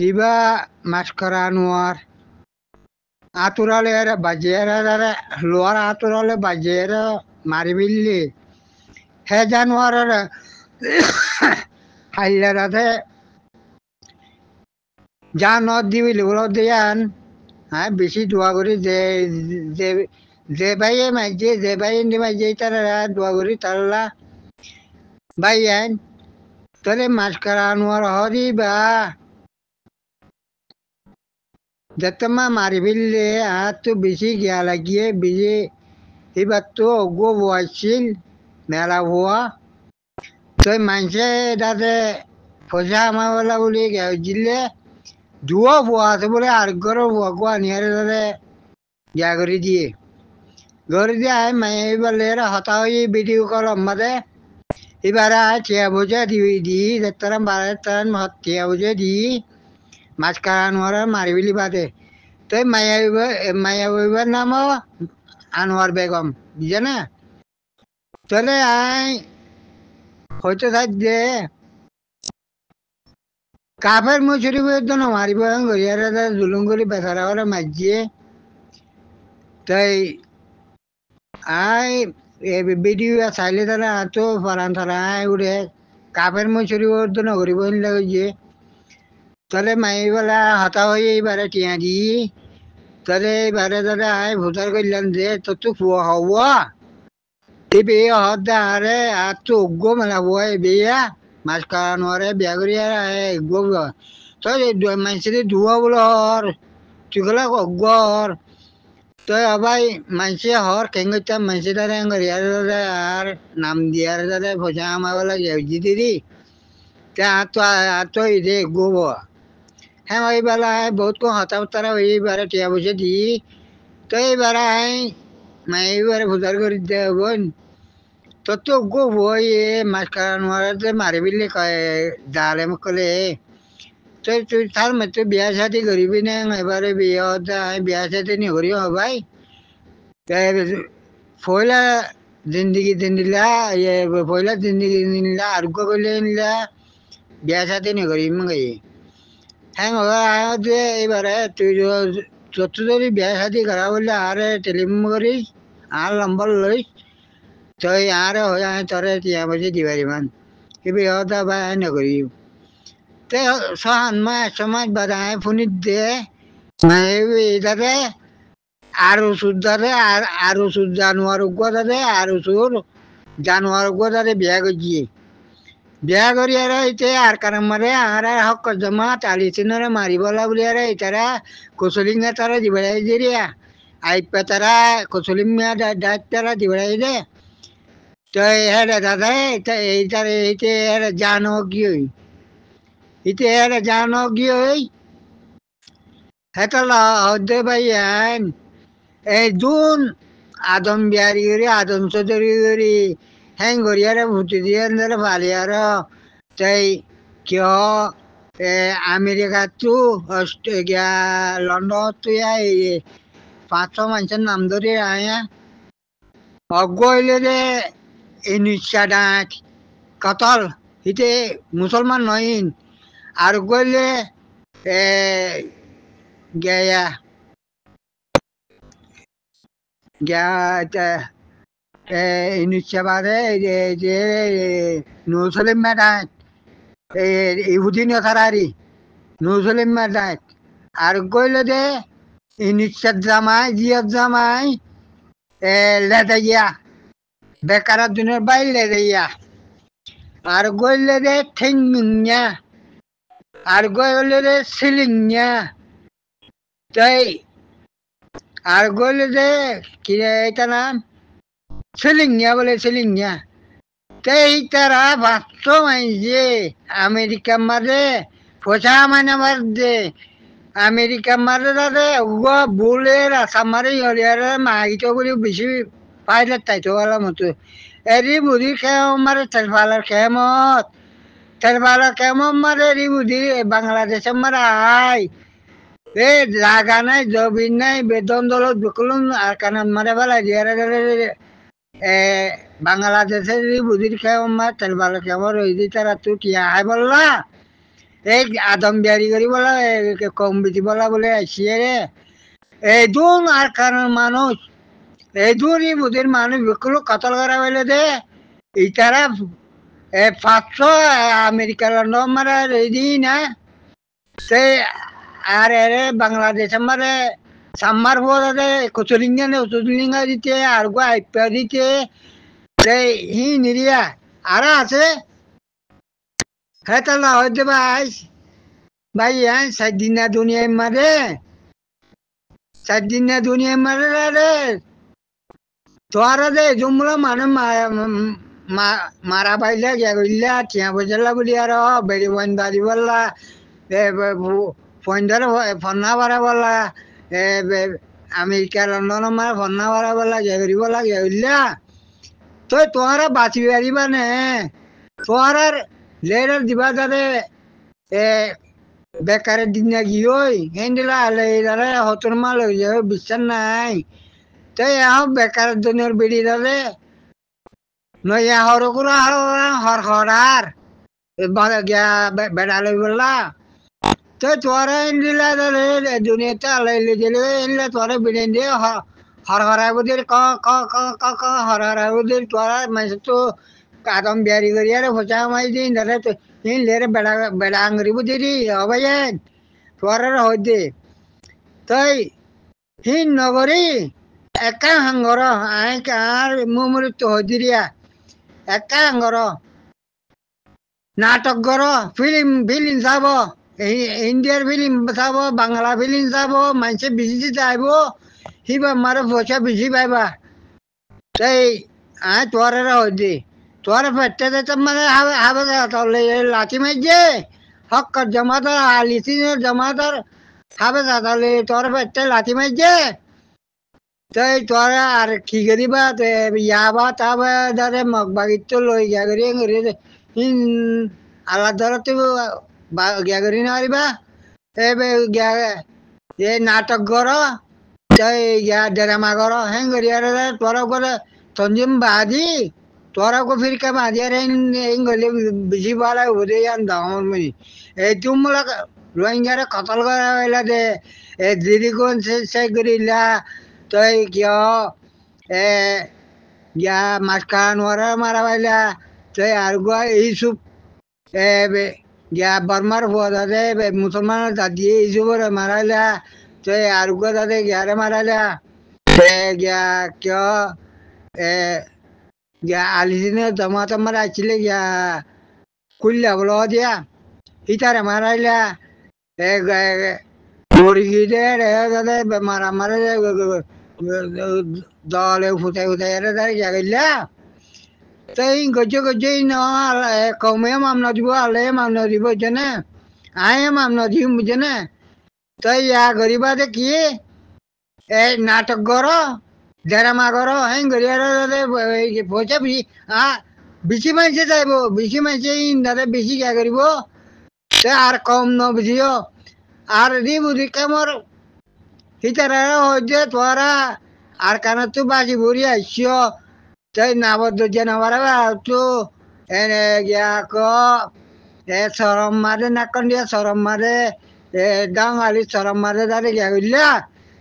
দিবা মাস্করা আনোয়ার আতুরালে বাজেরা লোয়ার আতুরালে বাজেরা মারি বিল্লি হে জানোয়ারের হাইলারাতে যা নদ দিবি ওগুলো দিয়ান হ্যাঁ বেশি দোয়া করি যে যে ভাইয়ে মাইজে যে ভাই এমনি মাইজে তারা দোয়া করি তারা ভাই আইন মাছ মাস্করা আনোয়ার হরি বা ದತ್ತಮ್ಮ ಮಾರಿಬಿಲ್ಲೆ ಆತು ಬಿಸಿ ಗ್ಯಾಲಗಿಯೇ ಬಿಸಿ ಇವತ್ತು ಒಗ್ಗು ವಾಸಿಲ್ ಮೇಲ ಹೂವ ತೋಯ್ ಮನುಷ್ಯ ಇದಾದ್ರೆ ಹೊಸ ಮಾವಲ್ಲ ಉಳಿ ಜಿಲ್ಲೆ দুও বোয়াতে বলে আর ঘরে বোয়াকো আনিয়ারে দাদে যা করে দিয়ে ঘরে দিয়ে আয় মায়ে বলে হতা হয়ে ভিডিও কল আমাদে এবারে আয় চেয়া বোঝা দিয়ে দিই দেখতাম বারে তার হত্যা বোঝা দিই মাঝখানে আনোয়ার আর মারিবিলি বাদে তো মায়া মায়া নাম নামও আনোয়ার বেগম বুঝে না তাহলে আই হয়তো থাক যে কাফের মজুরি বেতন মারিব গরিয়ারা জুলুম করে বেচারা করে মারছে তাই আই ভিডিও চাইলে তারা তো ফারান তারা আই উড়ে কাপের মজুরি বেতন গরিব যে তাহলে মাইবেলা হতা হয়ে এইবারে টিয়া দি তাহলে এইবারে তাহলে আয় ভোটার করলাম যে তোর তো পুয়া হব এবে হদ্দা আরে আর তো অজ্ঞ মেলা এ বেয়া মাছ কারণ আরে বিয়া করি আর অজ্ঞ তই মানুষের ধুয়া বলে হর তুই গেলে অজ্ঞ হর তই আবাই মানুষে হর কেঙ্গতা মানুষে তারা গড়িয়ার দাদা আর নাম দিয়ার দাদা পয়সা আমার বেলা গেউজি দিদি তা তো আর তো এই গোবর হ্যাঁ ওই বেলায় বহুত কম হতাম তারা এইবারে টিয়া পয়সা দিই তো এইবারে মাই এইবারে ভোটার করে দেয় বোন তো তো গো বই এ মাঝখানে মারি বিলে কয় দাঁড়ে কলে তো তুই তার মতো বিয়া শাদি করিবি না এবারে বিয়ে হতা বিয়া শাদি নি করিও হবাই তাই পয়লা জিন্দগি দিনলা ইয়ে পয়লা জিন্দগি দিনলা আরোগ্য করলে নিলা বিয়া শাদি নি করিম গাই হ্যাঁ যে এবারে তুই যত যদি বিয়ে শাদি করা বললে আরে টেলিম করিস আর নম্বর লইস তই আরে হয়ে আমি তরে টিয়া বসে দিবারিমান কিবি হতা বা আয় নকরি তে সহান মা সমাজ বাদা আয় ফোনিত দে এটাতে আর ওষুধ দাদে আর আর ওষুধ জানোয়ার উগ্র দাদে আর ওষুধ জানোয়ার উগ্র দাদে বিয়া গজিয়ে বিয়া করি আর ইতে আর কারণ মারে আর হক জমা তালি চিনরে মারিব লাগলি আর ইতারা কুচলিঙে তারা দিবলাই দিরিয়া আইপে তারা কুচলিং ডাইপ তারা দিবলাই দে তো হেরে দাদা এইটার এইতে হেরে জান কি হই ইতে হেরে জান কি হই হেতল হদে ভাই এই দুন আদম বিহারি করি আদম চৌধুরী করি হ্যাং গড়িয়ারে ভুটি দিয়ে ধরে ভালিয়ার তাই কিয় আমেরিকা তু অস্ট্রেলিয়া লন্ডন তুই পাঁচশো মানুষের নাম ধরে আয়া অজ্ঞ হইলে রে এই নিশা ডাক কতল হিতে মুসলমান নইন আর গইলে গেয়া গেয়া নিশ্চয়বাদে যে নুসলিম মেডাইট ইহুদিন খারারি নুসলিম মেডাইট আর কইল দে নিশ্চার জামাই জিয়ার জামাই লেদাইয়া বেকারার দিনের বাইর লেদাইয়া আর গইলে রে ঠেঙ্গিয়া আর গইলে রে সিলিংয়া তাই আর গইলে রে কি এটা নাম ছেলিংয়া বলে ছেলিংয়া তেই তারা ভাবত যে আমেরিকা মারে পোছা মানে মার দে আমেরিকা মারে দাদে উগো বলে রাসা মারে হরিয়ারে মাহিত করে বেশি পাইলে তাইতো বলার মতো এরি বুধি খেম মারে তেলফালার খেমত তেলফালার খেমত মারে এরি বুধি বাংলাদেশে মারে আয় এ জাগা নাই জবিন নাই বেতন দলত বিকলুন আর কানত মারে বেলা দিয়ারে বাংলাদেশের যদি খেয়ে মা তেলবাল খেয়ে রই তারা তু টিয়া হাই বললা এই আদম বিহারি করি বলা কম বিধি বলা বলে আসিয়ে রে এই দুন আর কারণ মানুষ এই দুই বুধির মানুষ বিকুল কতল করা বলে দে ইতারা এ পাঁচশো আমেরিকার নম্বর এই দিই না সেই আর এরে বাংলাদেশ মারে সাম্মার পরে কচলিঙ্গানে কচলিঙ্গা দিতে আর গো আইপা দিতে হি নিরিয়া আর আছে হ্যাঁ তাহলে হয়তো ভাই ভাই হ্যাঁ সাত দিন না দুনিয়ায় মারে সাত দিন না দুনিয়ায় মারে রে তোরা রে জুমলা মানে মারা পাইলে গিয়া কইলা ঠিয়া বজালা বলি আর বেড়ি বন বাড়ি বললা ফোন ধরে ফোন না বাড়া বললা আমেরিকা লন্ডন মানে বন্যা বাড়াব লাগে হেরিব লাগে বুঝলা তই তোহারা বাঁচি পারিবা নে আর লেডার দিবা যাতে এ বেকারের দিন না কি ওই হেন্ডেলা হলে এইদারে হতর মাল হয়ে যাবে বিশ্বাস নাই তাই এহ বেকারের দুনিয়ার বেড়ি দাদে নইয়া হরকুরা হর হর বেড়া লই বললা কাদম বিহারি করি আরে হোচা মাই দিন ধরে ইন লেরে বেড়া বেড়া আঙ্গরি বুদিরি অবায়েন তোরার হইতে তাই হিন নগরী একা হাঙ্গর আই কার মুমৃত হদিরিয়া একা হাঙ্গর নাটক গর ফিল্ম ফিল্ম যাব ইন্ডিয়ার ফিল্ম চাব বাংলা ফিল্ম চাব মানুষে বিজি যাইব সিবা মারে পয়সা বেশি পাইবা তাই আয় তোর হদি তোর পেটে মানে হাবে তলে লাঠি মারছে হক জমাদার আলিসিনের জমাদার হাবে তাহলে তোর পেটে লাঠি মারছে তাই তোর আর কি করিবা ইয়াবা তাবে দাদা মগ বাগিত লই যা করি আলাদা তো ଗ୍ୟାଗରି ନହରିବା ଏବେ ଏ ନାଟକ କର ଡେରାମା କର ହେଁ କରିବାର ତୋର କରେ ତଞ୍ଜିମ ବାହାଦି তোরাকো ফিরকে মাঝের গলি বেশি বলে উড়ে যান দমনি এই তুমলা রোহিঙ্গারে কতল করা হইলা দে এ দিদি কোন সে করিলা তই কিয় এ ইয়া মাছ খান ওরা মারা পাইলা তো আর এই সুপ এ গিয়া বর্মার হুয়া দাদে মুসলমানের দাদিয়ে ইসুবরে মারাইলা তো আর হুয়া দাদে গিয়ারে মারাইলা গিয়া কিয় এ গিয়া আলিদিনে জমাতে মারা আছিলে গিয়া খুললা বলো দিয়া ইতারে মারাইলা এ গরিগিদে রে দাদে মারা মারা দলে ফুটাই ফুটাই রে দাঁড়িয়ে গেলা tei gojo gojo no ala kome mam no dibo ale mam no dibo jene आए माम नदी मुझे ने तो या गरीबा दे किए ए नाटक करो डेरामा करो है गरिया पोचे भी आ बिसी मान्छे चाहियो बिसी मान्छे दादा बिसी क्या करिबो ते आर कम न बुझियो आर री बुझी के मोर हितरा हो जे तोरा आर कान तू बाजी बुरी आइसियो tey naboddo janawara waawtu ene yaako e sorommade nakkondiya sorommade e dangali sorommade dade geawilla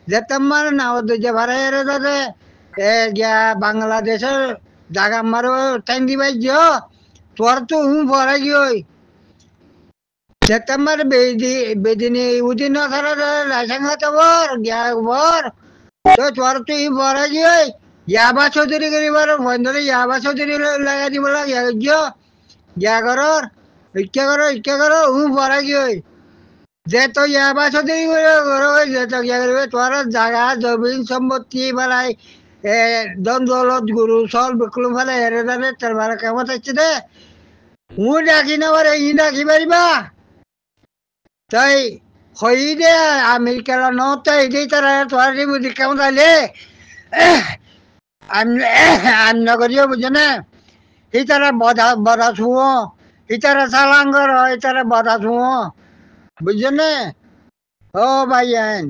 jettammare naboddo jabarayere dade e ja bangladesher dagammaro tendi bajjo tuwartu hum foragiyoy jettammare bedi bedini udinno sarade lasangata bor gea bor to tuwartu hum foragiyoy ইয়াবা চৌধুরী করি করিবার মহেন্দ্র ইয়াবা চৌধুরী লাগাই দিব লাগিও ইয়াগরর ইচ্ছা করো ইচ্ছা করো হুম পড়া কি হই যে তো ইয়াবা চৌধুরী করি করে যে তো ইয়া করবে তোর জায়গা জমিন সম্পত্তি বেলায় এ দন দৌলত গুরু সল বিক্রু ফেলে হেরে দানে তার ভালো কেমন থাকছে দে উ ডাকি না পারে ই ডাকি পারিবা তাই হই দে আমেরিকার নতে এই তারা তোর বুদ্ধি কেমন তাইলে আমি আমনগরীয় বুঝে না ইতারা বদা বধা ছুঁয়ো ইতারা সালাঙ্গর ইতারা বধা ছুঁয়ো বুঝে না ও ভাই আইন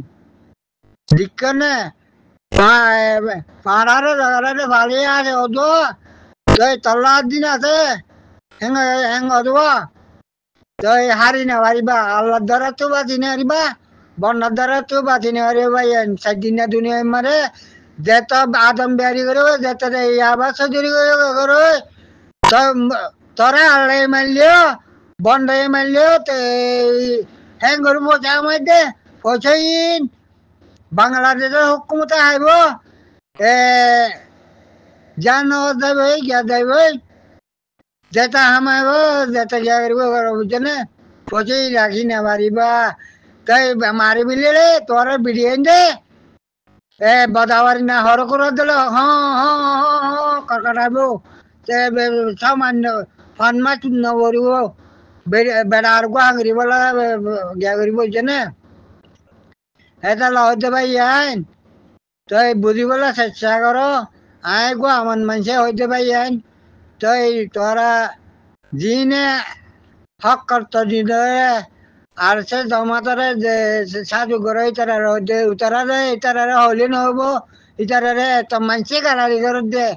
দিক্ক না পাড়ার ঝগড়ারে ভালো আছে অদো তাই তল্লার দিন আছে হেঙ্গ হেঙ্গ অদবা তাই হারি না হারিবা আল্লাহর দ্বারা তো বাঁচি না হারিবা বন্যার দ্বারা তো বাঁচি না হারিবা ভাই আইন সাত দিন না দুনিয়া মারে ज्याचा आदमब्यारी गऱ्यो गर्यो याबा सजुरी गऱ्यो गऱ्यो तरा त्यही एमएलए बंड एमएलए ते हँगर मोजामध्ये हुकुमत आयब ए जानवर जाबै घ्या जाबै ज्याचा हमायब ज्याचा घ्या गरीब जने पोचई राखी नेवारी बा काही दे এ বদাবারি না হর করে দিল হ কটাইব সামান্য ফানমা চূন্য করিব বেড়া আর হাঙরি বলা গিয়া করিব জেনে এটা লহ দেবাই আইন তই বুঝিবলে চেষ্টা কর আই গো আমার মানুষে হইতে পাই আইন তই তোরা যিনে হক কর্ত দিদরে আর সে জমাতারে সাজু করে ইতারা দে উতারারে ইতারারে হলি নহব ইতারারে তো মানসি কালারি করে দে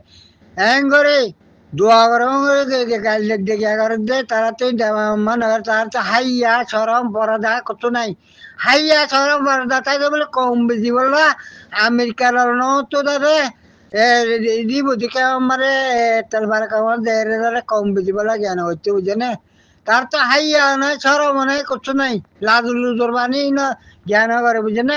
হ্যাং করে দোয়া করে গাল দেখ দেখে করে দে তারা তুই মনে তার তো হাইয়া সরম পরদা কত নাই হাইয়া সরম পরদা তাই তো বলে কম বেশি বলবা আমেরিকার তো দাদা দিব দেখে আমার তার বার কামার দেড় কম বেশি বলা জ্ঞান হচ্ছে বুঝে না तर त हाइया छ र भने कस्तो नै लाजु लुजुर भने ज्ञान गरे बुझेन